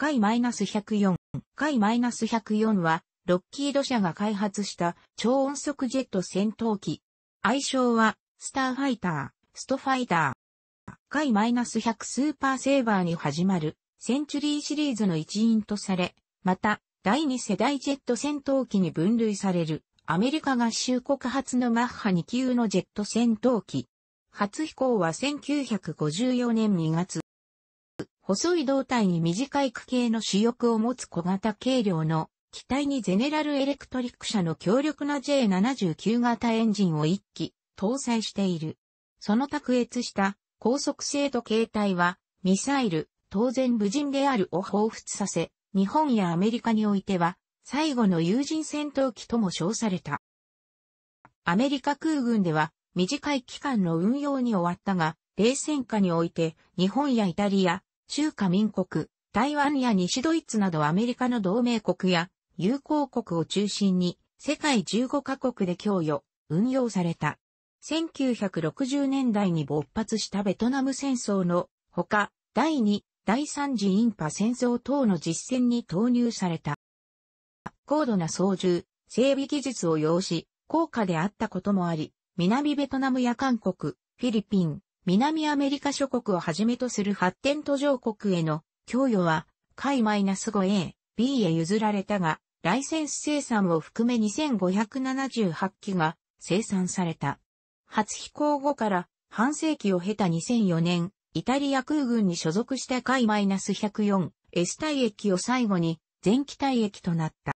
回 -104。回 -104 は、ロッキード社が開発した超音速ジェット戦闘機。愛称は、スターファイター、ストファイター。回 -100 スーパーセーバーに始まる、センチュリーシリーズの一員とされ、また、第2世代ジェット戦闘機に分類される、アメリカ合衆国発のマッハ2級のジェット戦闘機。初飛行は1954年2月。細い胴体に短い区形の主翼を持つ小型軽量の機体にゼネラルエレクトリック社の強力な J79 型エンジンを1機搭載している。その卓越した高速性と形態はミサイル、当然無人であるを彷彿させ、日本やアメリカにおいては最後の有人戦闘機とも称された。アメリカ空軍では短い期間の運用に終わったが、冷戦下において日本やイタリア、中華民国、台湾や西ドイツなどアメリカの同盟国や友好国を中心に世界15カ国で供与、運用された。1960年代に勃発したベトナム戦争のほか、第2、第3次インパ戦争等の実践に投入された。高度な操縦、整備技術を要し、高価であったこともあり、南ベトナムや韓国、フィリピン、南アメリカ諸国をはじめとする発展途上国への供与は、海 -5A、B へ譲られたが、ライセンス生産を含め2578機が生産された。初飛行後から半世紀を経た2004年、イタリア空軍に所属した海 -104、S 体液を最後に全機体液となった。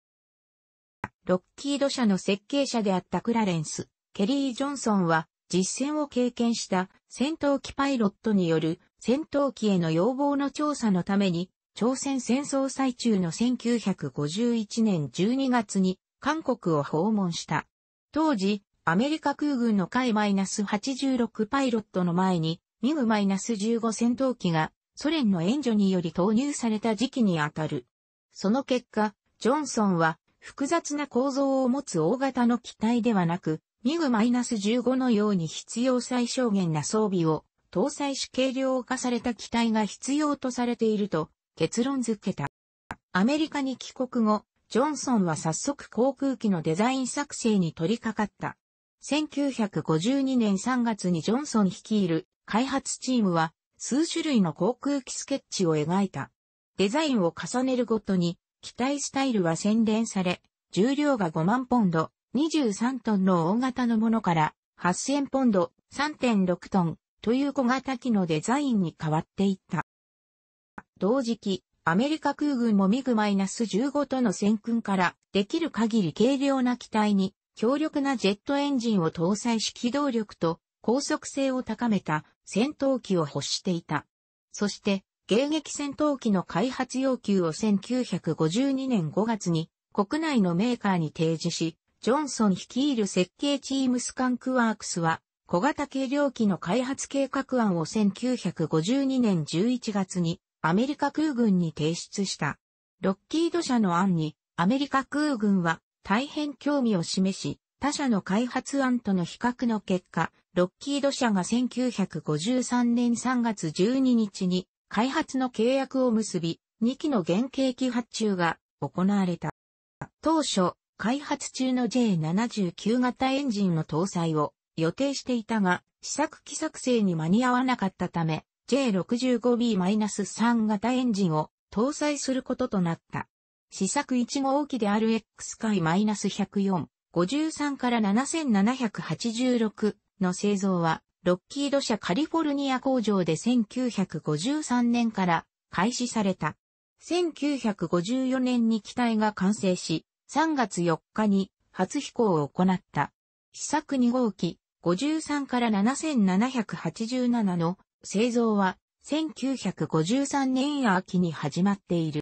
ロッキード社の設計者であったクラレンス、ケリー・ジョンソンは実戦を経験した戦闘機パイロットによる戦闘機への要望の調査のために、朝鮮戦争最中の1951年12月に韓国を訪問した。当時、アメリカ空軍の海 -86 パイロットの前に、ミグ -15 戦闘機がソ連の援助により投入された時期にあたる。その結果、ジョンソンは複雑な構造を持つ大型の機体ではなく、ミグ -15 のように必要最小限な装備を搭載し軽量化された機体が必要とされていると結論付けた。アメリカに帰国後、ジョンソンは早速航空機のデザイン作成に取り掛かった。1952年3月にジョンソン率いる開発チームは数種類の航空機スケッチを描いた。デザインを重ねるごとに機体スタイルは洗練され、重量が5万ポンド、23トンの大型のものから8000ポンド、3.6トンという小型機のデザインに変わっていった。同時期、アメリカ空軍もミグ -15 との戦訓からできる限り軽量な機体に強力なジェットエンジンを搭載し機動力と高速性を高めた戦闘機を欲していた。そして、迎撃戦闘機の開発要求を1952年5月に国内のメーカーに提示し、ジョンソン率いる設計チームスカンクワークスは、小型軽量機の開発計画案を1952年11月にアメリカ空軍に提出した。ロッキード社の案にアメリカ空軍は大変興味を示し、他社の開発案との比較の結果、ロッキード社が1953年3月12日に開発の契約を結び、2機の原型機発注が行われた。当初、開発中の J79 型エンジンの搭載を予定していたが、試作機作成に間に合わなかったため、J65B-3 型エンジンを搭載することとなった。試作1号機で RX 回 -104、53から7786の製造は、ロッキード社カリフォルニア工場で1953年から開始された。1954年に機体が完成し、3月4日に初飛行を行った。試作2号機53から7787の製造は1953年秋に始まっている。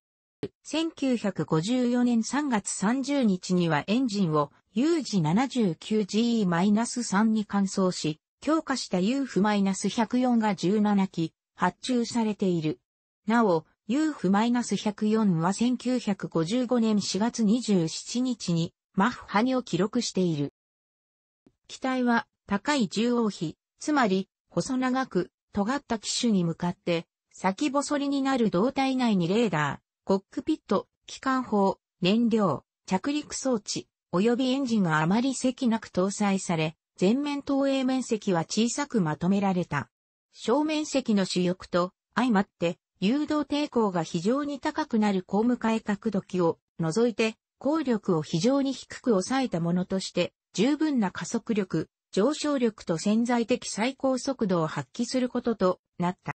1954年3月30日にはエンジンを UG79GE-3 に換装し、強化した UF-104 が17機発注されている。なお、u フ1 0 4は1955年4月27日にマッハ2を記録している。機体は高い重横比、つまり細長く尖った機種に向かって先細りになる胴体内にレーダー、コックピット、機関砲、燃料、着陸装置、及びエンジンがあまり席なく搭載され、全面投影面積は小さくまとめられた。正面積の主翼と相まって誘導抵抗が非常に高くなる公務改革時を除いて、効力を非常に低く抑えたものとして、十分な加速力、上昇力と潜在的最高速度を発揮することとなった。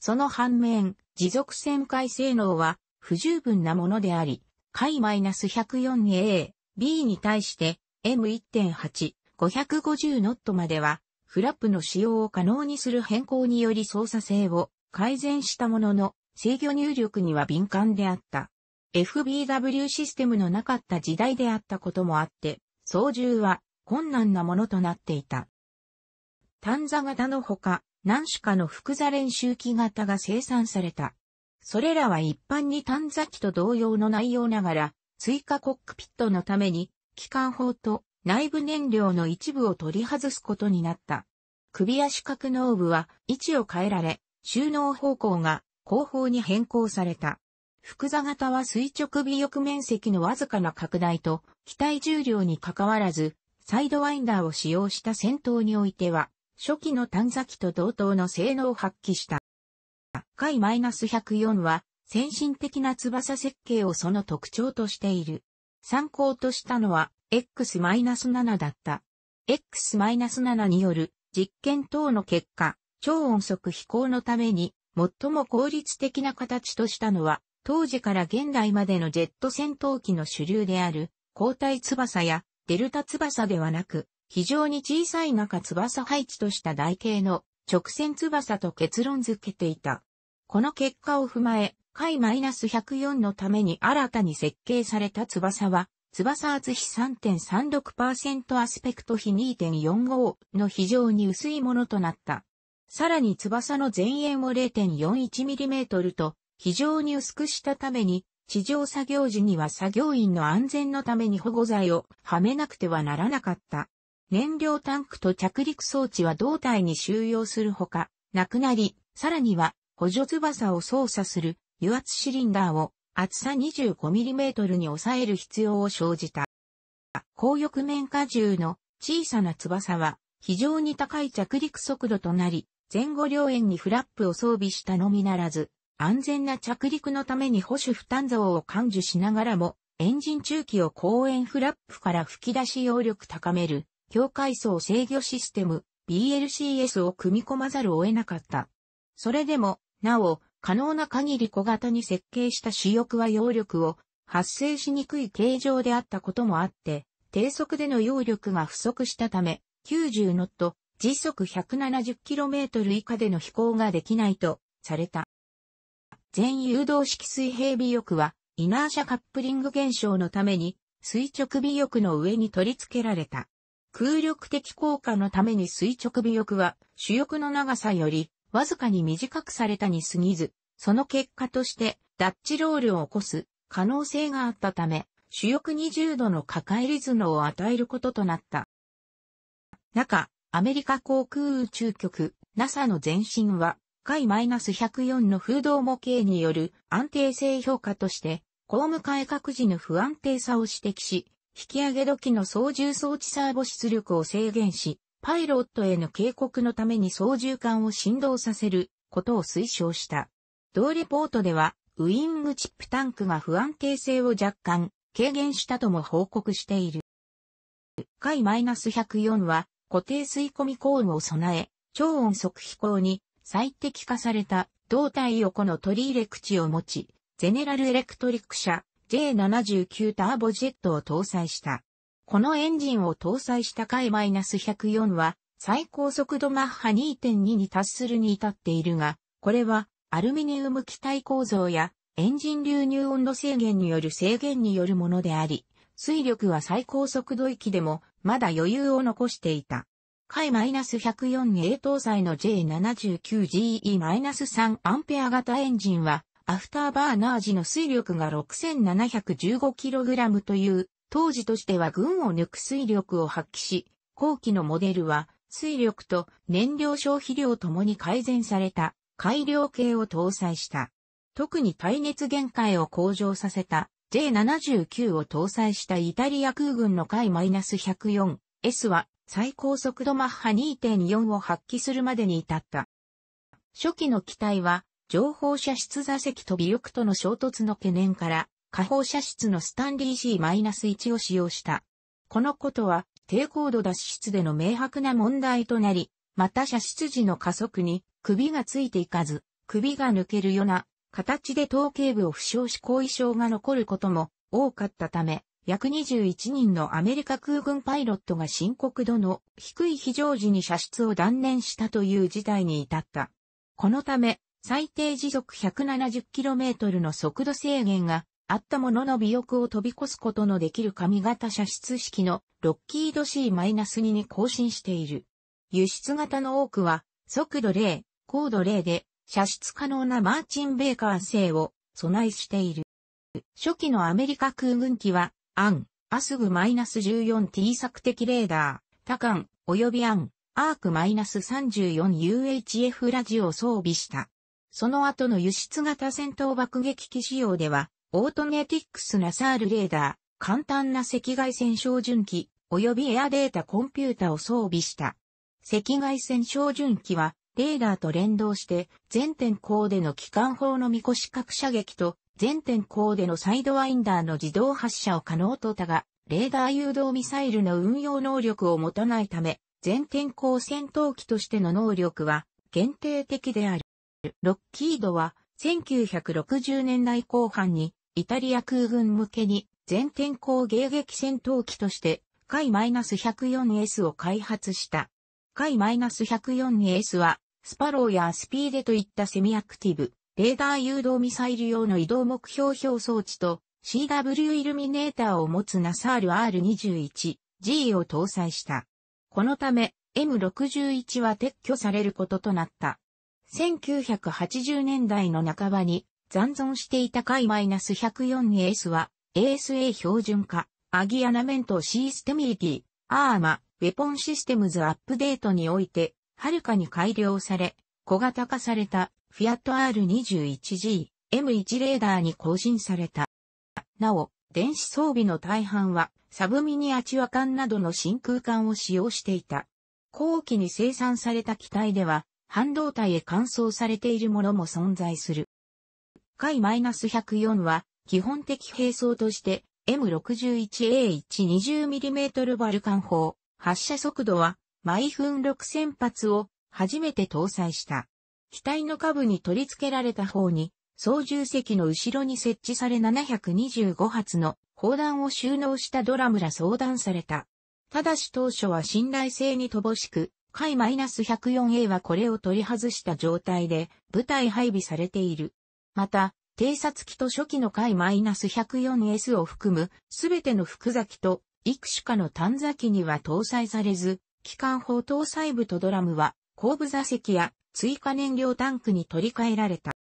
その反面、持続旋回性能は不十分なものであり、回 -104A、B に対して M1.8、550ノットまでは、フラップの使用を可能にする変更により操作性を改善したものの、制御入力には敏感であった。FBW システムのなかった時代であったこともあって、操縦は困難なものとなっていた。単座型のほか、何種かの複座練習機型が生産された。それらは一般に短座機と同様の内容ながら、追加コックピットのために、機関砲と内部燃料の一部を取り外すことになった。首や四角のオーブは位置を変えられ、収納方向が後方に変更された。複座型は垂直尾翼面積のわずかな拡大と、機体重量に関わらず、サイドワインダーを使用した戦闘においては、初期の探査機と同等の性能を発揮した。回 -104 は、先進的な翼設計をその特徴としている。参考としたのは、X-7 だった。X-7 による実験等の結果、超音速飛行のために最も効率的な形としたのは、当時から現代までのジェット戦闘機の主流である、交代翼やデルタ翼ではなく、非常に小さい中翼配置とした台形の直線翼と結論付けていた。この結果を踏まえ、回 -104 のために新たに設計された翼は、翼厚比3.36%アスペクト比2.45の非常に薄いものとなった。さらに翼の前縁を 0.41mm と非常に薄くしたために、地上作業時には作業員の安全のために保護剤をはめなくてはならなかった。燃料タンクと着陸装置は胴体に収容するほか、なくなり、さらには補助翼を操作する油圧シリンダーを厚さ 25mm に抑える必要を生じた。高翼面荷重の小さな翼は非常に高い着陸速度となり、前後両円にフラップを装備したのみならず、安全な着陸のために保守負担増を感受しながらも、エンジン中期を後円フラップから吹き出し揚力高める、境界層制御システム、BLCS を組み込まざるを得なかった。それでも、なお、可能な限り小型に設計した主翼は揚力を発生しにくい形状であったこともあって、低速での揚力が不足したため、90ノット、時速 170km 以下での飛行ができないとされた。全誘導式水平尾翼は、イナーシャカップリング現象のために、垂直尾翼の上に取り付けられた。空力的効果のために垂直尾翼は、主翼の長さより、わずかに短くされたに過ぎず、その結果として、ダッチロールを起こす可能性があったため、主翼20度の抱えリズムを与えることとなった。中、アメリカ航空宇宙局 NASA の前身は、海 -104 の風洞模型による安定性評価として、公務改革時の不安定さを指摘し、引き上げ時の操縦装置サーボ出力を制限し、パイロットへの警告のために操縦桿を振動させることを推奨した。同レポートでは、ウィングチップタンクが不安定性を若干軽減したとも報告している。海 -104 は固定吸い込みコーンを備え、超音速飛行に最適化された胴体横の取り入れ口を持ち、ゼネラルエレクトリック社 J79 ターボジェットを搭載した。このエンジンを搭載した回 -104 は最高速度マッハ2.2に達するに至っているが、これはアルミニウム機体構造やエンジン流入温度制限による制限によるものであり、水力は最高速度域でも、まだ余裕を残していた。海 -104A 搭載の J79GE-3 アンペア型エンジンは、アフターバーナー時の水力が 6715kg という、当時としては群を抜く水力を発揮し、後期のモデルは、水力と燃料消費量ともに改善された改良系を搭載した。特に耐熱限界を向上させた J79 を搭載したイタリア空軍の海 -104S は最高速度マッハ2.4を発揮するまでに至った。初期の機体は情報射出座席と尾翼との衝突の懸念から下方射出のスタンリー C-1 を使用した。このことは低高度脱出での明白な問題となり、また射出時の加速に首がついていかず、首が抜けるような形で頭頸部を負傷し後遺症が残ることも多かったため、約21人のアメリカ空軍パイロットが深刻度の低い非常時に射出を断念したという事態に至った。このため、最低時速 170km の速度制限があったものの尾翼を飛び越すことのできる上型射出式のロッキード C-2 に更新している。輸出型の多くは速度0、高度0で射出可能なマーチンベーカー製を備えしている。初期のアメリカ空軍機は、アン、アスグ -14T 作的レーダー、タカン、及びアン、アーク -34UHF ラジオを装備した。その後の輸出型戦闘爆撃機仕様では、オートネティックスナサールレーダー、簡単な赤外線照準機、及びエアデータコンピュータを装備した。赤外線照準機は、レーダーと連動して、全天候での機関砲のみこし核射撃と、全天候でのサイドワインダーの自動発射を可能とたが、レーダー誘導ミサイルの運用能力を持たないため、全天候戦闘機としての能力は限定的である。ロッキードは1960年代後半にイタリア空軍向けに全天候迎撃戦闘機として海 -104S を開発した。回1 0 4 s は、スパローやアスピーデといったセミアクティブ、レーダー誘導ミサイル用の移動目標表装置と CW イルミネーターを持つナサール R21G を搭載した。このため M61 は撤去されることとなった。1980年代の半ばに残存していた回1 0 4 s は ASA 標準化、アギアナメントシーステミリティ、アーマ、ウェポンシステムズアップデートにおいて、はるかに改良され、小型化されたフィアット R21G、M1 レーダーに更新された。なお、電子装備の大半は、サブミニアチュア艦などの真空管を使用していた。後期に生産された機体では、半導体へ換装されているものも存在する。回 -104 は、基本的兵装として、M61A1 20mm バルカン砲、発射速度は毎分6000発を初めて搭載した。機体の下部に取り付けられた方に、操縦席の後ろに設置され725発の砲弾を収納したドラムら相談された。ただし当初は信頼性に乏しく、海 -104A はこれを取り外した状態で部隊配備されている。また、偵察機と初期の海 -104S を含むすべての複座機といくしかの探査機には搭載されず、機関砲搭載部とドラムは後部座席や追加燃料タンクに取り替えられた。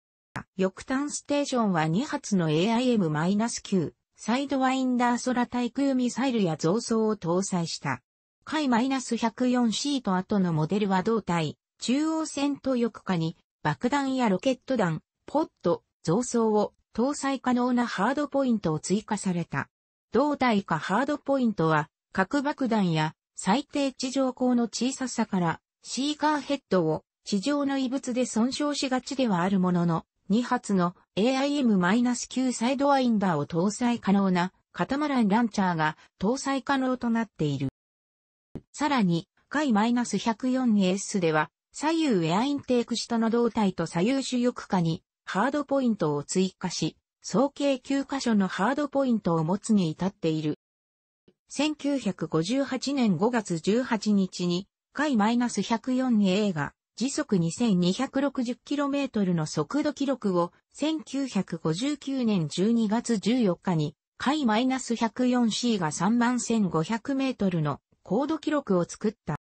翼端ステーションは2発の AIM-9 サイドワインダー空対空ミサイルや増装を搭載した。海 -104C と後のモデルは胴体、中央線と翼下に爆弾やロケット弾、ポット、増装を搭載可能なハードポイントを追加された。胴体かハードポイントは、核爆弾や最低地上高の小ささから、シーカーヘッドを地上の異物で損傷しがちではあるものの、2発の AIM-9 サイドワインダーを搭載可能なカタマランランチャーが搭載可能となっている。さらに、海 -104S では、左右エアインテーク下の胴体と左右主翼下にハードポイントを追加し、総計9カ所のハードポイントを持つに至っている。1958年5月18日に、回 -104A が時速 2260km の速度記録を1959年12月14日に回 -104C が 31500m の高度記録を作った。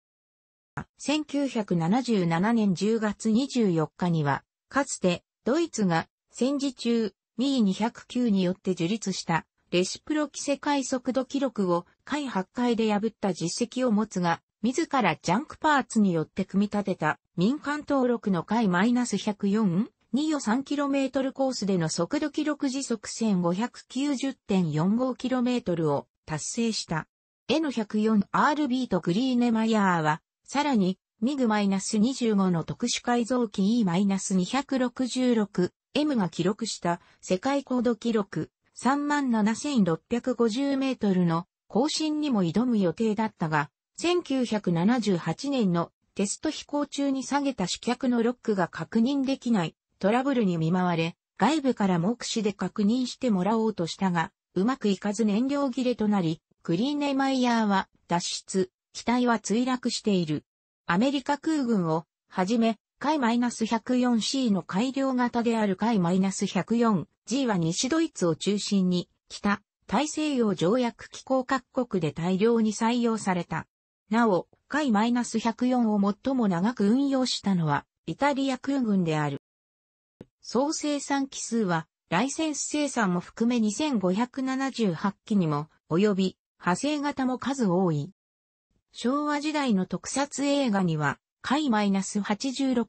1977年10月24日には、かつてドイツが戦時中ミー209によって樹立したレシプロキ世界速度記録を回8回で破った実績を持つが、自らジャンクパーツによって組み立てた民間登録の回 -104? 2予 3km コースでの速度記録時速 1590.45km を達成した。N104RB とグリーネマイヤーは、さらに、ミグ -25 の特殊改造機 E-266 M が記録した世界高度記録37,650メートルの更新にも挑む予定だったが、1978年のテスト飛行中に下げた主脚のロックが確認できないトラブルに見舞われ、外部から目視で確認してもらおうとしたが、うまくいかず燃料切れとなり、クリーネマイヤーは脱出、機体は墜落している。アメリカ空軍をはじめ海 -104C の改良型である海 -104G は西ドイツを中心に、北、大西洋条約機構各国で大量に採用された。なお、海 -104 を最も長く運用したのは、イタリア空軍である。総生産機数は、ライセンス生産も含め2578機にも、及び、派生型も数多い。昭和時代の特撮映画には、回 -86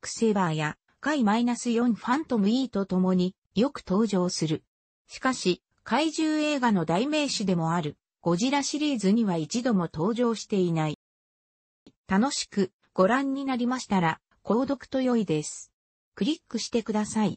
セーバーや回 -4 ファントム E と共によく登場する。しかし、怪獣映画の代名詞でもあるゴジラシリーズには一度も登場していない。楽しくご覧になりましたら、購読と良いです。クリックしてください。